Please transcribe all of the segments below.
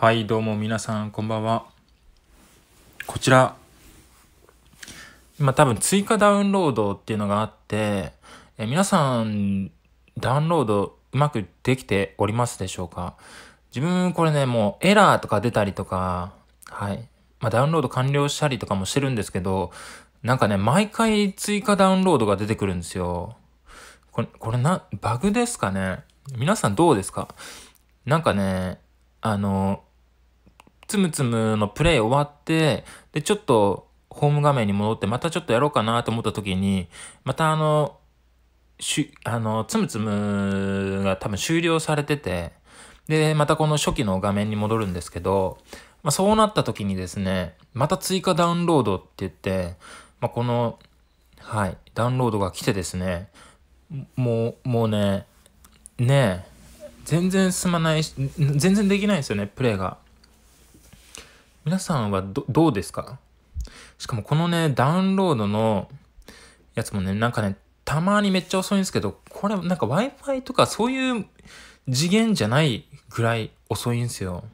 はい、どうも皆さん、こんばんは。こちら、今多分追加ダウンロードっていうのがあって、え皆さん、ダウンロードうまくできておりますでしょうか自分、これね、もうエラーとか出たりとか、はい。まあ、ダウンロード完了したりとかもしてるんですけど、なんかね、毎回追加ダウンロードが出てくるんですよ。これ、これな、バグですかね皆さんどうですかなんかね、あの、つむつむのプレイ終わって、で、ちょっとホーム画面に戻って、またちょっとやろうかなと思った時に、またあの、しあの、つむつむが多分終了されてて、で、またこの初期の画面に戻るんですけど、まあ、そうなった時にですね、また追加ダウンロードって言って、まあ、この、はい、ダウンロードが来てですね、もう、もうね、ね全然進まない全然できないんですよね、プレイが。皆さんはどうですかしかもこのね、ダウンロードのやつもね、なんかね、たまにめっちゃ遅いんですけど、これなんか Wi-Fi とかそういう次元じゃないぐらい遅いんですよ。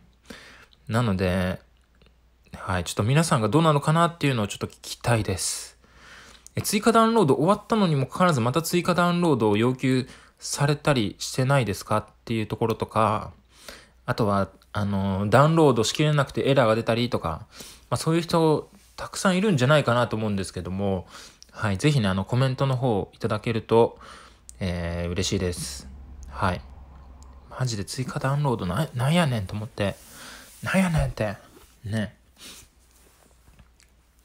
なので、はい、ちょっと皆さんがどうなのかなっていうのをちょっと聞きたいです。え追加ダウンロード終わったのにもかかわらずまた追加ダウンロードを要求されたりしてないですかっていうところとか、あとはあの、ダウンロードしきれなくてエラーが出たりとか、まあ、そういう人たくさんいるんじゃないかなと思うんですけども、はい、ぜひね、あの、コメントの方いただけると、えー、嬉しいです。はい。マジで追加ダウンロードな、なんやねんと思って、なんやねんって、ね。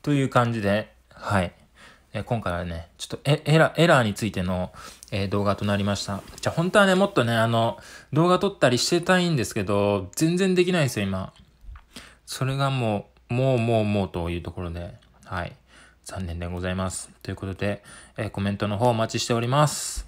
という感じで、はい。え今回はね、ちょっとエエラエラーについての、えー、動画となりました。じゃあ本当はね、もっとね、あの、動画撮ったりしてたいんですけど、全然できないんですよ、今。それがもう、もうもうもうというところで、はい。残念でございます。ということで、えー、コメントの方お待ちしております。